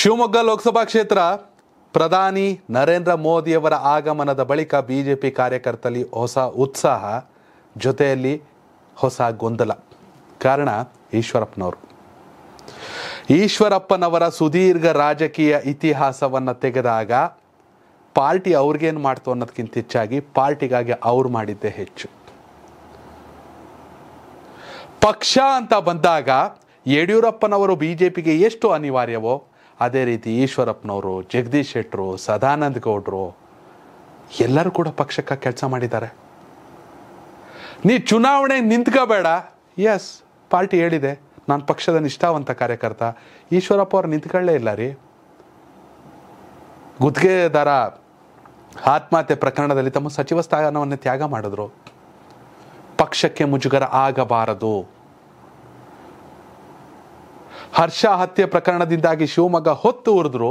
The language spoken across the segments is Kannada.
ಶಿವಮೊಗ್ಗ ಲೋಕಸಭಾ ಕ್ಷೇತ್ರ ಪ್ರಧಾನಿ ನರೇಂದ್ರ ಮೋದಿಯವರ ಆಗಮನದ ಬಳಿಕ ಬಿ ಜೆ ಪಿ ಕಾರ್ಯಕರ್ತರಲ್ಲಿ ಹೊಸ ಉತ್ಸಾಹ ಜೊತೆಯಲ್ಲಿ ಹೊಸ ಗೊಂದಲ ಕಾರಣ ಈಶ್ವರಪ್ಪನವರು ಈಶ್ವರಪ್ಪನವರ ಸುದೀರ್ಘ ರಾಜಕೀಯ ಇತಿಹಾಸವನ್ನು ತೆಗೆದಾಗ ಪಾರ್ಟಿ ಅವ್ರಿಗೇನು ಮಾಡ್ತು ಅನ್ನೋದಕ್ಕಿಂತ ಹೆಚ್ಚಾಗಿ ಪಾರ್ಟಿಗಾಗಿ ಅವ್ರು ಮಾಡಿದ್ದೇ ಹೆಚ್ಚು ಪಕ್ಷ ಅಂತ ಬಂದಾಗ ಯಡಿಯೂರಪ್ಪನವರು ಬಿ ಜೆ ಪಿಗೆ ಎಷ್ಟು ಅನಿವಾರ್ಯವೋ ಅದೇ ರೀತಿ ಈಶ್ವರಪ್ಪನವರು ಜಗದೀಶ್ ಶೆಟ್ಟರು ಸದಾನಂದ ಗೌಡರು ಎಲ್ಲರೂ ಕೂಡ ಪಕ್ಷಕ್ಕೆ ಕೆಲಸ ಮಾಡಿದ್ದಾರೆ ನೀ ಚುನಾವಣೆ ನಿಂತ್ಕೋಬೇಡ ಎಸ್ ಪಾರ್ಟಿ ಹೇಳಿದೆ ನಾನು ಪಕ್ಷದ ನಿಷ್ಠಾವಂತ ಕಾರ್ಯಕರ್ತ ಈಶ್ವರಪ್ಪ ಅವ್ರು ನಿಂತ್ಕೊಳ್ಳೇ ಇಲ್ಲ ರೀ ಗುತ್ತಿಗೆದಾರ ಆತ್ಮಹತ್ಯೆ ಪ್ರಕರಣದಲ್ಲಿ ತಮ್ಮ ಸಚಿವ ಸ್ಥಾನವನ್ನು ತ್ಯಾಗ ಮಾಡಿದ್ರು ಪಕ್ಷಕ್ಕೆ ಮುಜುಗರ ಆಗಬಾರದು ಹರ್ಷ ಹತ್ಯೆ ಪ್ರಕರಣದಿಂದಾಗಿ ಶಿವಮೊಗ್ಗ ಹೊತ್ತು ಉರಿದ್ರು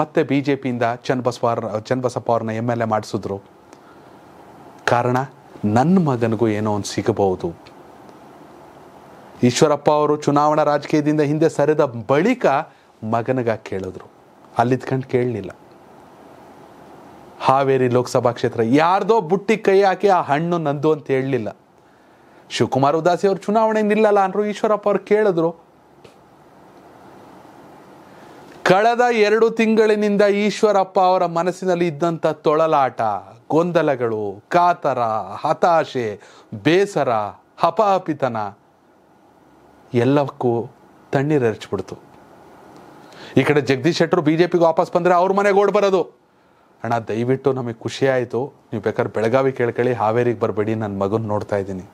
ಮತ್ತೆ ಬಿ ಜೆ ಪಿಯಿಂದ ಚನ್ನಬಸವ ಚನ್ನಬಸಪ್ಪ ಅವ್ರನ್ನ ಎಮ್ ಎಲ್ ಎ ಮಾಡಿಸಿದ್ರು ಕಾರಣ ನನ್ನ ಮಗನಿಗೂ ಏನೋ ಒಂದು ಸಿಗಬಹುದು ಈಶ್ವರಪ್ಪ ಅವರು ಚುನಾವಣಾ ರಾಜಕೀಯದಿಂದ ಹಿಂದೆ ಸರಿದ ಬಳಿಕ ಮಗನಿಗೆ ಕೇಳಿದ್ರು ಅಲ್ಲಿದ್ಕಂಡು ಕೇಳಲಿಲ್ಲ ಹಾವೇರಿ ಲೋಕಸಭಾ ಕ್ಷೇತ್ರ ಯಾರ್ದೋ ಬುಟ್ಟಿ ಕೈ ಹಾಕಿ ಆ ಹಣ್ಣು ನಂದು ಅಂತ ಹೇಳಲಿಲ್ಲ ಶಿವಕುಮಾರ್ ಉದಾಸಿ ಅವರು ಚುನಾವಣೆ ನಿಲ್ಲಲ್ಲ ಅಂದರು ಈಶ್ವರಪ್ಪ ಅವ್ರು ಕೇಳಿದ್ರು ಕಳೆದ ಎರಡು ತಿಂಗಳಿನಿಂದ ಈಶ್ವರಪ್ಪ ಅವರ ಮನಸ್ಸಿನಲ್ಲಿ ಇದ್ದಂಥ ತೊಳಲಾಟ ಗೊಂದಲಗಳು ಕಾತರ ಹತಾಶೆ ಬೇಸರ ಹಪಾಹಪಿತನ ಎಲ್ಲಕ್ಕೂ ತಣ್ಣೀರು ಎರಚಿಬಿಡ್ತು ಈ ಕಡೆ ಜಗದೀಶ್ ಶೆಟ್ಟರು ಬಿ ಜೆ ಪಿಗೆ ವಾಪಸ್ ಬಂದರೆ ಅವ್ರ ಮನೆಗೆ ಓಡ್ ಬರೋದು ಅಣ್ಣ ದಯವಿಟ್ಟು ನಮಗೆ ಖುಷಿ ಆಯಿತು ನೀವು ಬೇಕಾದ್ರೆ ಬೆಳಗಾವಿ ಕೇಳ್ಕೊಳ್ಳಿ ಹಾವೇರಿಗೆ ಬರಬೇಡಿ ನನ್ನ ಮಗನ ನೋಡ್ತಾ ಇದ್ದೀನಿ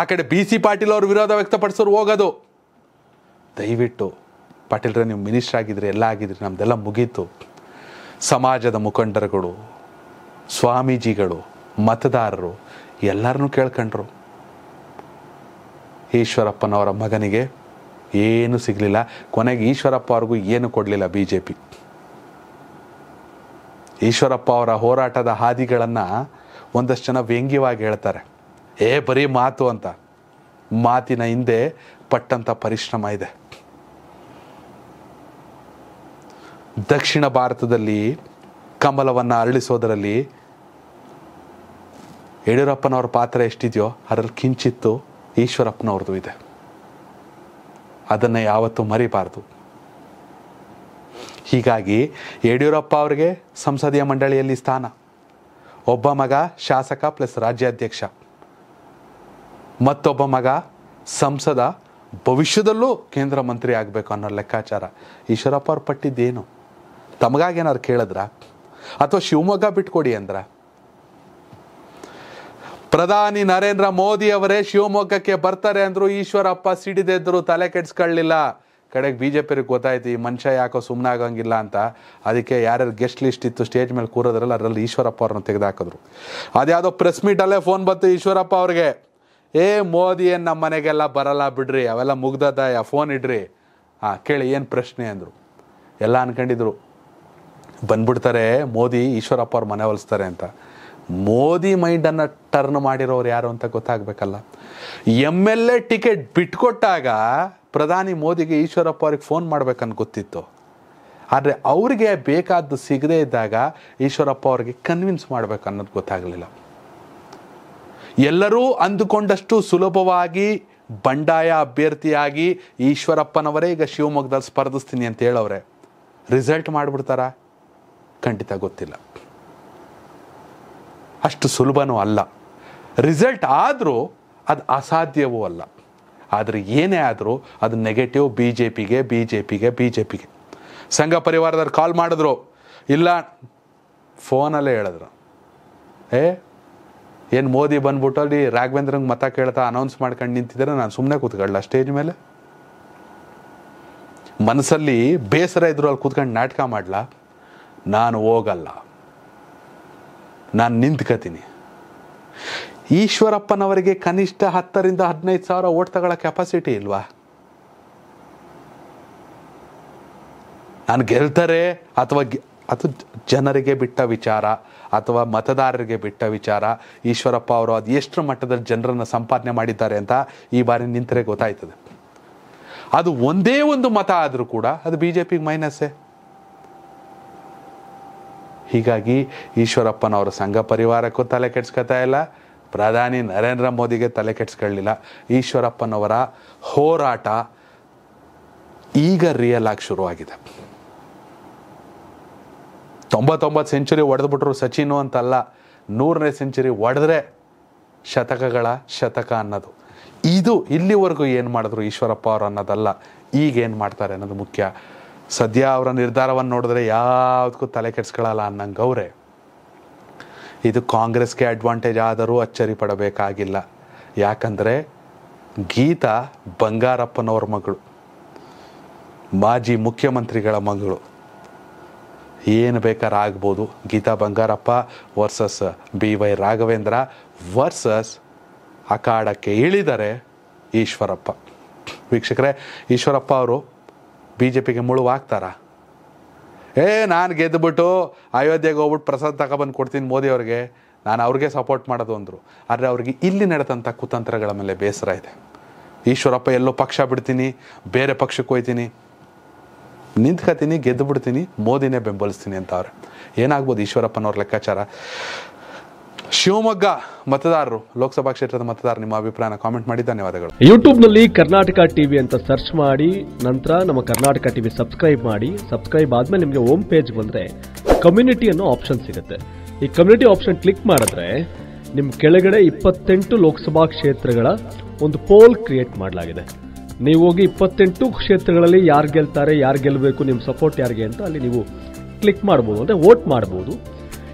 ಆ ಕಡೆ ಬಿ ಸಿ ಪಾಟೀಲ್ ಅವರು ವಿರೋಧ ವ್ಯಕ್ತಪಡಿಸೋರು ಹೋಗೋದು ದಯವಿಟ್ಟು ಪಾಟೀಲ್ರೆ ನೀವು ಮಿನಿಸ್ಟರ್ ಆಗಿದ್ರಿ ಎಲ್ಲ ಆಗಿದ್ರಿ ನಮ್ಮದೆಲ್ಲ ಮುಗೀತು ಸಮಾಜದ ಮುಖಂಡರುಗಳು ಸ್ವಾಮೀಜಿಗಳು ಮತದಾರರು ಎಲ್ಲರನ್ನೂ ಕೇಳ್ಕೊಂಡ್ರು ಈಶ್ವರಪ್ಪನವರ ಮಗನಿಗೆ ಏನು ಸಿಗಲಿಲ್ಲ ಕೊನೆಗೆ ಈಶ್ವರಪ್ಪ ಅವ್ರಿಗೂ ಏನು ಕೊಡಲಿಲ್ಲ ಬಿ ಜೆ ಪಿ ಈಶ್ವರಪ್ಪ ಅವರ ಹೋರಾಟದ ಹಾದಿಗಳನ್ನು ಒಂದಷ್ಟು ಜನ ವ್ಯಂಗ್ಯವಾಗಿ ಹೇಳ್ತಾರೆ ಏ ಬರೀ ಮಾತು ಅಂತ ಮಾತಿನ ಹಿಂದೆ ಪಟ್ಟಂಥ ಪರಿಶ್ರಮ ಇದೆ ದಕ್ಷಿಣ ಭಾರತದಲ್ಲಿ ಕಮಲವನ್ನು ಅರಳಿಸೋದರಲ್ಲಿ ಯಡಿಯೂರಪ್ಪನವ್ರ ಪಾತ್ರ ಎಷ್ಟಿದೆಯೋ ಅದರಲ್ಲಿ ಕಿಂಚಿತ್ತು ಈಶ್ವರಪ್ಪನವ್ರದ್ದು ಇದೆ ಅದನ್ನು ಯಾವತ್ತೂ ಮರಿಬಾರ್ದು ಹೀಗಾಗಿ ಯಡಿಯೂರಪ್ಪ ಅವರಿಗೆ ಸಂಸದೀಯ ಮಂಡಳಿಯಲ್ಲಿ ಸ್ಥಾನ ಒಬ್ಬ ಮಗ ಶಾಸಕ ಪ್ಲಸ್ ರಾಜ್ಯಾಧ್ಯಕ್ಷ ಮತ್ತೊಬ್ಬ ಮಗ ಸಂಸದ ಭವಿಷ್ಯದಲ್ಲೂ ಕೇಂದ್ರ ಮಂತ್ರಿ ಆಗಬೇಕು ಅನ್ನೋ ಲೆಕ್ಕಾಚಾರ ಈಶ್ವರಪ್ಪ ಅವ್ರ ಪಟ್ಟಿದ್ದೇನು ಏನಾದ್ರು ಕೇಳಿದ್ರ ಅಥವಾ ಶಿವಮೊಗ್ಗ ಬಿಟ್ಕೊಡಿ ಅಂದ್ರ ಪ್ರಧಾನಿ ನರೇಂದ್ರ ಮೋದಿ ಅವರೇ ಶಿವಮೊಗ್ಗಕ್ಕೆ ಬರ್ತಾರೆ ಅಂದ್ರು ಈಶ್ವರಪ್ಪ ಸಿಡಿದೆದ್ರು ತಲೆ ಕೆಡ್ಸ್ಕೊಳ್ಳಿಲ್ಲ ಕಡೆಗೆ ಬಿ ಜೆ ಪಿರಿಗೆ ಗೊತ್ತಾಯ್ತು ಈ ಮನುಷ್ಯ ಯಾಕೋ ಸುಮ್ಮನೆ ಆಗಂಗಿಲ್ಲ ಅಂತ ಅದಕ್ಕೆ ಯಾರ್ಯಾರು ಗೆಸ್ಟ್ ಲಿಸ್ಟ್ ಇತ್ತು ಸ್ಟೇಜ್ ಮೇಲೆ ಕೂರೋದ್ರಲ್ಲ ಅದರಲ್ಲಿ ಈಶ್ವರಪ್ಪ ಅವ್ರನ್ನ ತೆಗೆದುಹಾಕಿದ್ರು ಅದ್ಯಾವುದೋ ಪ್ರೆಸ್ ಮೀಟಲ್ಲೇ ಫೋನ್ ಬಂತು ಈಶ್ವರಪ್ಪ ಅವ್ರಿಗೆ ಏ ಮೋದಿ ಏನು ನಮ್ಮ ಮನೆಗೆಲ್ಲ ಬರಲ್ಲ ಬಿಡ್ರಿ ಅವೆಲ್ಲ ಮುಗ್ದದ ಫೋನ್ ಇಡ್ರಿ ಹಾಂ ಕೇಳಿ ಏನು ಪ್ರಶ್ನೆ ಅಂದರು ಎಲ್ಲ ಅನ್ಕೊಂಡಿದ್ರು ಬಂದ್ಬಿಡ್ತಾರೆ ಮೋದಿ ಈಶ್ವರಪ್ಪ ಅವ್ರ ಮನೆ ಹೊಲಿಸ್ತಾರೆ ಅಂತ ಮೋದಿ ಮೈಂಡನ್ನು ಟರ್ನ್ ಮಾಡಿರೋರು ಯಾರು ಅಂತ ಗೊತ್ತಾಗಬೇಕಲ್ಲ ಎಮ್ ಎಲ್ ಎ ಟಿಕೆಟ್ ಬಿಟ್ಕೊಟ್ಟಾಗ ಪ್ರಧಾನಿ ಮೋದಿಗೆ ಈಶ್ವರಪ್ಪ ಅವ್ರಿಗೆ ಫೋನ್ ಮಾಡ್ಬೇಕಂತ ಗೊತ್ತಿತ್ತು ಆದರೆ ಅವ್ರಿಗೆ ಬೇಕಾದ್ದು ಸಿಗದೇ ಇದ್ದಾಗ ಈಶ್ವರಪ್ಪ ಅವ್ರಿಗೆ ಕನ್ವಿನ್ಸ್ ಮಾಡ್ಬೇಕು ಅನ್ನೋದು ಗೊತ್ತಾಗಲಿಲ್ಲ ಎಲ್ಲರೂ ಅಂದುಕೊಂಡಷ್ಟು ಸುಲಭವಾಗಿ ಬಂಡಾಯ ಅಭ್ಯರ್ಥಿಯಾಗಿ ಈಶ್ವರಪ್ಪನವರೇ ಈಗ ಶಿವಮೊಗ್ಗದಲ್ಲಿ ಸ್ಪರ್ಧಿಸ್ತೀನಿ ಅಂತ ಹೇಳೋರೆ ರಿಸಲ್ಟ್ ಮಾಡಿಬಿಡ್ತಾರಾ ಖಂಡಿತ ಗೊತ್ತಿಲ್ಲ ಅಷ್ಟು ಸುಲಭನೂ ಅಲ್ಲ ರಿಸಲ್ಟ್ ಆದರೂ ಅದು ಅಸಾಧ್ಯವೂ ಅಲ್ಲ ಆದರೆ ಏನೇ ಆದರೂ ಅದು ನೆಗೆಟಿವ್ ಬಿ ಜೆ ಪಿಗೆ ಬಿ ಜೆ ಪಿಗೆ ಬಿ ಜೆ ಪಿಗೆ ಸಂಘ ಪರಿವಾರದವ್ರು ಕಾಲ್ ಮಾಡಿದ್ರು ಇಲ್ಲ ಫೋನಲ್ಲೇ ಹೇಳಿದ್ರು ಏ ಏನು ಮೋದಿ ಬಂದ್ಬಿಟ್ಟು ಅಲ್ಲಿ ರಾಘವೇಂದ್ರಂಗೆ ಮತ ಕೇಳ್ತಾ ಅನೌನ್ಸ್ ಮಾಡ್ಕೊಂಡು ನಿಂತಿದ್ದಾರೆ ನಾನು ಸುಮ್ಮನೆ ಕೂತ್ಕೊಳ್ಳ ಸ್ಟೇಜ್ ಮೇಲೆ ಮನಸ್ಸಲ್ಲಿ ಬೇಸರ ಇದ್ರು ಅಲ್ಲಿ ಕೂತ್ಕೊಂಡು ನಾಟಕ ಮಾಡ್ಲಾ ನಾನು ಹೋಗಲ್ಲ ನಾನು ನಿಂತ್ಕತೀನಿ ಈಶ್ವರಪ್ಪನವರಿಗೆ ಕನಿಷ್ಠ ಹತ್ತರಿಂದ ಹದಿನೈದು ಸಾವಿರ ಓಟ್ ತಗೊಳ್ಳೋ ಕೆಪಾಸಿಟಿ ಇಲ್ವಾ ನಾನು ಗೆಲ್ತಾರೆ ಅಥವಾ ಅದು ಜನರಿಗೆ ಬಿಟ್ಟ ವಿಚಾರ ಅಥವಾ ಮತದಾರರಿಗೆ ಬಿಟ್ಟ ವಿಚಾರ ಈಶ್ವರಪ್ಪ ಅವರು ಅದು ಎಷ್ಟು ಮಟ್ಟದಲ್ಲಿ ಜನರನ್ನು ಸಂಪಾದನೆ ಮಾಡಿದ್ದಾರೆ ಅಂತ ಈ ಬಾರಿ ನಿಂತರೆ ಗೊತ್ತಾಯ್ತದೆ ಅದು ಒಂದೇ ಒಂದು ಮತ ಆದರೂ ಕೂಡ ಅದು ಬಿ ಜೆ ಪಿಗೆ ಮೈನಸ್ಸೇ ಹೀಗಾಗಿ ಈಶ್ವರಪ್ಪನವರ ಸಂಘ ಪರಿವಾರಕ್ಕೂ ತಲೆ ಕೆಡ್ಸ್ಕೊತಾ ಇಲ್ಲ ಪ್ರಧಾನಿ ನರೇಂದ್ರ ಮೋದಿಗೆ ತಲೆ ಕೆಡ್ಸ್ಕೊಳ್ಳಿಲ್ಲ ಈಶ್ವರಪ್ಪನವರ ಹೋರಾಟ ಈಗ ರಿಯಲ್ ಆಗಿ ಶುರುವಾಗಿದೆ ತೊಂಬತ್ತೊಂಬತ್ತು ಸೆಂಚುರಿ ಹೊಡೆದ್ಬಿಟ್ರು ಸಚಿನು ಅಂತಲ್ಲ ನೂರನೇ ಸೆಂಚುರಿ ಒಡೆದ್ರೆ ಶತಕಗಳ ಶತಕ ಅನ್ನೋದು ಇದು ಇಲ್ಲಿವರೆಗೂ ಏನು ಮಾಡಿದ್ರು ಈಶ್ವರಪ್ಪ ಅವರು ಅನ್ನೋದಲ್ಲ ಈಗೇನು ಮಾಡ್ತಾರೆ ಅನ್ನೋದು ಮುಖ್ಯ ಸದ್ಯ ಅವರ ನಿರ್ಧಾರವನ್ನು ನೋಡಿದ್ರೆ ಯಾವುದಕ್ಕೂ ತಲೆ ಕೆಡಿಸ್ಕೊಳ್ಳಲ್ಲ ಅನ್ನಂಗೆ ಅವರೇ ಇದು ಕಾಂಗ್ರೆಸ್ಗೆ ಅಡ್ವಾಂಟೇಜ್ ಆದರೂ ಅಚ್ಚರಿ ಪಡಬೇಕಾಗಿಲ್ಲ ಯಾಕಂದರೆ ಗೀತಾ ಬಂಗಾರಪ್ಪನವ್ರ ಮಗಳು ಮಾಜಿ ಮುಖ್ಯಮಂತ್ರಿಗಳ ಮಗಳು ಏನು ಬೇಕಾದ್ರೆ ಆಗ್ಬೋದು Geetha Bangarappa versus B Y Raghavendra versus ಅಖಾಡಕ್ಕೆ ಇಳಿದರೆ ಈಶ್ವರಪ್ಪ ವೀಕ್ಷಕರೇ ಈಶ್ವರಪ್ಪ ಅವರು ಬಿ ಜೆ ಪಿಗೆ ಮುಳುವಾಗ್ತಾರಾ ಏ ನಾನು ಗೆದ್ದುಬಿಟ್ಟು ಅಯೋಧ್ಯೆಗೆ ಹೋಗ್ಬಿಟ್ಟು ಪ್ರಸಾದ ತಗೊಬಂದು ಕೊಡ್ತೀನಿ ಮೋದಿ ನಾನು ಅವ್ರಿಗೆ ಸಪೋರ್ಟ್ ಮಾಡೋದು ಅಂದರು ಆದರೆ ಅವ್ರಿಗೆ ಇಲ್ಲಿ ನಡೆದಂಥ ಕುತಂತ್ರಗಳ ಮೇಲೆ ಬೇಸರ ಇದೆ ಈಶ್ವರಪ್ಪ ಎಲ್ಲೋ ಪಕ್ಷ ಬಿಡ್ತೀನಿ ಬೇರೆ ಪಕ್ಷಕ್ಕೆ ಹೋಯ್ತೀನಿ ನಿಂತ್ಕೊತೀನಿ ಗೆದ್ದು ಬಿಡ್ತೀನಿ ಮೋದಿನೇ ಬೆಂಬಲಿಸ್ತೀನಿ ಅಂತ ಅವ್ರೆ ಏನಾಗ್ಬೋದು ಈಶ್ವರಪ್ಪನವ್ರ ಲೆಕ್ಕಾಚಾರ ಶಿವಮೊಗ್ಗ ಮತದಾರರು ಲೋಕಸಭಾ ಕ್ಷೇತ್ರದ ಮತದಾರ ನಿಮ್ಮ ಅಭಿಪ್ರಾಯನ ಕಾಮೆಂಟ್ ಮಾಡಿ ಧನ್ಯವಾದಗಳು ನಲ್ಲಿ ಕರ್ನಾಟಕ ಟಿವಿ ಅಂತ ಸರ್ಚ್ ಮಾಡಿ ನಂತರ ನಮ್ಮ ಕರ್ನಾಟಕ ಟಿವಿ ಸಬ್ಸ್ಕ್ರೈಬ್ ಮಾಡಿ ಸಬ್ಸ್ಕ್ರೈಬ್ ಆದಮೇಲೆ ನಿಮಗೆ ಹೋಮ್ ಪೇಜ್ ಬಂದ್ರೆ ಕಮ್ಯುನಿಟಿ ಅನ್ನೋ ಆಪ್ಷನ್ ಸಿಗುತ್ತೆ ಈ ಕಮ್ಯುನಿಟಿ ಆಪ್ಷನ್ ಕ್ಲಿಕ್ ಮಾಡಿದ್ರೆ ನಿಮ್ಮ ಕೆಳಗಡೆ ಇಪ್ಪತ್ತೆಂಟು ಲೋಕಸಭಾ ಕ್ಷೇತ್ರಗಳ ಒಂದು ಪೋಲ್ ಕ್ರಿಯೇಟ್ ಮಾಡಲಾಗಿದೆ ನೀವು ಹೋಗಿ ಇಪ್ಪತ್ತೆಂಟು ಕ್ಷೇತ್ರಗಳಲ್ಲಿ ಯಾರು ಗೆಲ್ತಾರೆ ಯಾರು ಗೆಲ್ಲಬೇಕು ನಿಮ್ಮ ಸಪೋರ್ಟ್ ಯಾರಿಗೆ ಅಂತ ಅಲ್ಲಿ ನೀವು ಕ್ಲಿಕ್ ಮಾಡ್ಬೋದು ಅಂದರೆ ವೋಟ್ ಮಾಡ್ಬೋದು